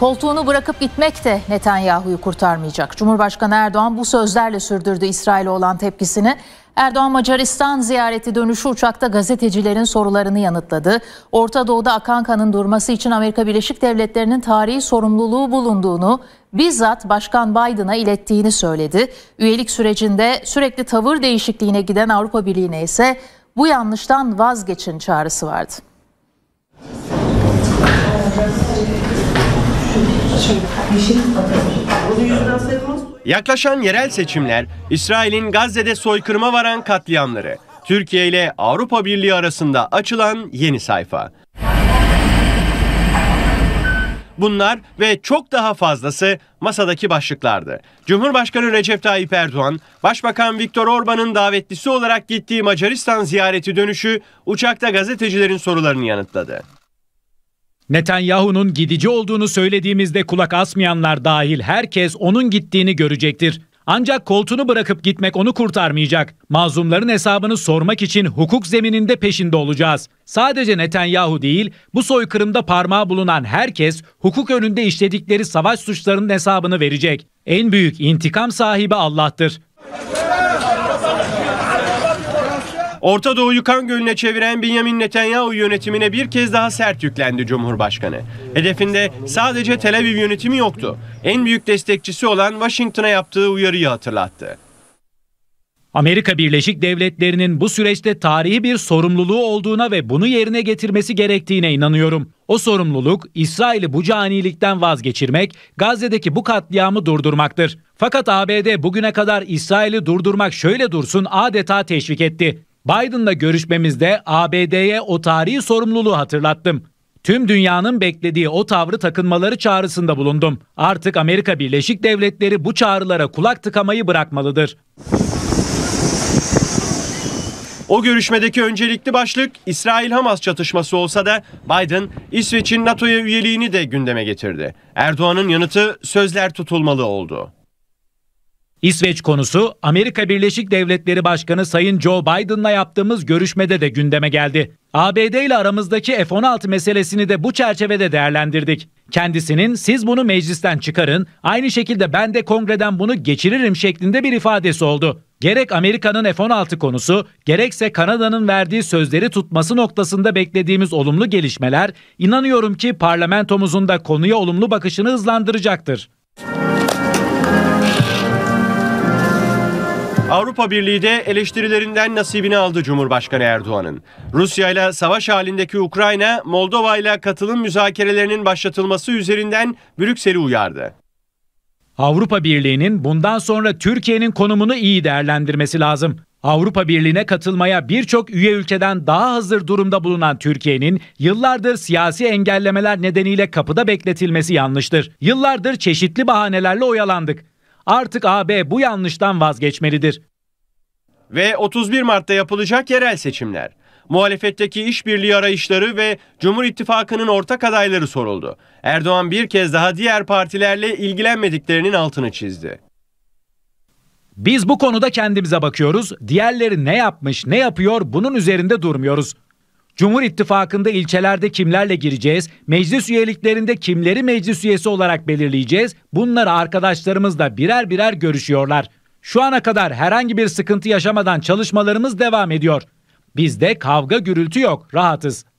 Koltuğunu bırakıp gitmek de Netanyahu'yu kurtarmayacak. Cumhurbaşkanı Erdoğan bu sözlerle sürdürdü İsrail'e olan tepkisini. Erdoğan Macaristan ziyareti dönüşü uçakta gazetecilerin sorularını yanıtladı. Orta Doğu'da akan kanın durması için Amerika Birleşik Devletleri'nin tarihi sorumluluğu bulunduğunu bizzat Başkan Biden'a ilettiğini söyledi. Üyelik sürecinde sürekli tavır değişikliğine giden Avrupa Birliği'ne ise bu yanlıştan vazgeçin çağrısı vardı. Şey Yaklaşan yerel seçimler, İsrail'in Gazze'de soykırıma varan katliamları, Türkiye ile Avrupa Birliği arasında açılan yeni sayfa. Bunlar ve çok daha fazlası masadaki başlıklardı. Cumhurbaşkanı Recep Tayyip Erdoğan, Başbakan Viktor Orban'ın davetlisi olarak gittiği Macaristan ziyareti dönüşü uçakta gazetecilerin sorularını yanıtladı. Netanyahu'nun gidici olduğunu söylediğimizde kulak asmayanlar dahil herkes onun gittiğini görecektir. Ancak koltuğunu bırakıp gitmek onu kurtarmayacak. Mazlumların hesabını sormak için hukuk zemininde peşinde olacağız. Sadece Netanyahu değil, bu soykırımda parmağı bulunan herkes hukuk önünde işledikleri savaş suçlarının hesabını verecek. En büyük intikam sahibi Allah'tır. Orta Doğu'yu kan gölüne çeviren Benjamin Netanyahu yönetimine bir kez daha sert yüklendi Cumhurbaşkanı. Hedefinde sadece Tel Aviv yönetimi yoktu. En büyük destekçisi olan Washington'a yaptığı uyarıyı hatırlattı. Amerika Birleşik Devletleri'nin bu süreçte tarihi bir sorumluluğu olduğuna ve bunu yerine getirmesi gerektiğine inanıyorum. O sorumluluk İsrail'i bu canilikten vazgeçirmek, Gazze'deki bu katliamı durdurmaktır. Fakat ABD bugüne kadar İsrail'i durdurmak şöyle dursun adeta teşvik etti. Biden'la görüşmemizde ABD'ye o tarihi sorumluluğu hatırlattım. Tüm dünyanın beklediği o tavrı takınmaları çağrısında bulundum. Artık Amerika Birleşik Devletleri bu çağrılara kulak tıkamayı bırakmalıdır. O görüşmedeki öncelikli başlık İsrail-Hamas çatışması olsa da Biden İsveç'in NATO'ya üyeliğini de gündeme getirdi. Erdoğan'ın yanıtı sözler tutulmalı oldu. İsveç konusu Amerika Birleşik Devletleri Başkanı Sayın Joe Biden'la yaptığımız görüşmede de gündeme geldi. ABD ile aramızdaki F-16 meselesini de bu çerçevede değerlendirdik. Kendisinin siz bunu meclisten çıkarın, aynı şekilde ben de kongreden bunu geçiririm şeklinde bir ifadesi oldu. Gerek Amerika'nın F-16 konusu, gerekse Kanada'nın verdiği sözleri tutması noktasında beklediğimiz olumlu gelişmeler, inanıyorum ki parlamentomuzun da konuya olumlu bakışını hızlandıracaktır. Avrupa Birliği de eleştirilerinden nasibini aldı Cumhurbaşkanı Erdoğan'ın. Rusya ile savaş halindeki Ukrayna, Moldova ile katılım müzakerelerinin başlatılması üzerinden Brüksel'i uyardı. Avrupa Birliği'nin bundan sonra Türkiye'nin konumunu iyi değerlendirmesi lazım. Avrupa Birliği'ne katılmaya birçok üye ülkeden daha hazır durumda bulunan Türkiye'nin yıllardır siyasi engellemeler nedeniyle kapıda bekletilmesi yanlıştır. Yıllardır çeşitli bahanelerle oyalandık. Artık AB bu yanlıştan vazgeçmelidir. Ve 31 Mart'ta yapılacak yerel seçimler. Muhalefetteki işbirliği arayışları ve Cumhur İttifakı'nın ortak adayları soruldu. Erdoğan bir kez daha diğer partilerle ilgilenmediklerinin altını çizdi. Biz bu konuda kendimize bakıyoruz. Diğerleri ne yapmış, ne yapıyor bunun üzerinde durmuyoruz. Cumhur İttifakı'nda ilçelerde kimlerle gireceğiz, meclis üyeliklerinde kimleri meclis üyesi olarak belirleyeceğiz bunları arkadaşlarımızla birer birer görüşüyorlar. Şu ana kadar herhangi bir sıkıntı yaşamadan çalışmalarımız devam ediyor. Bizde kavga gürültü yok, rahatız.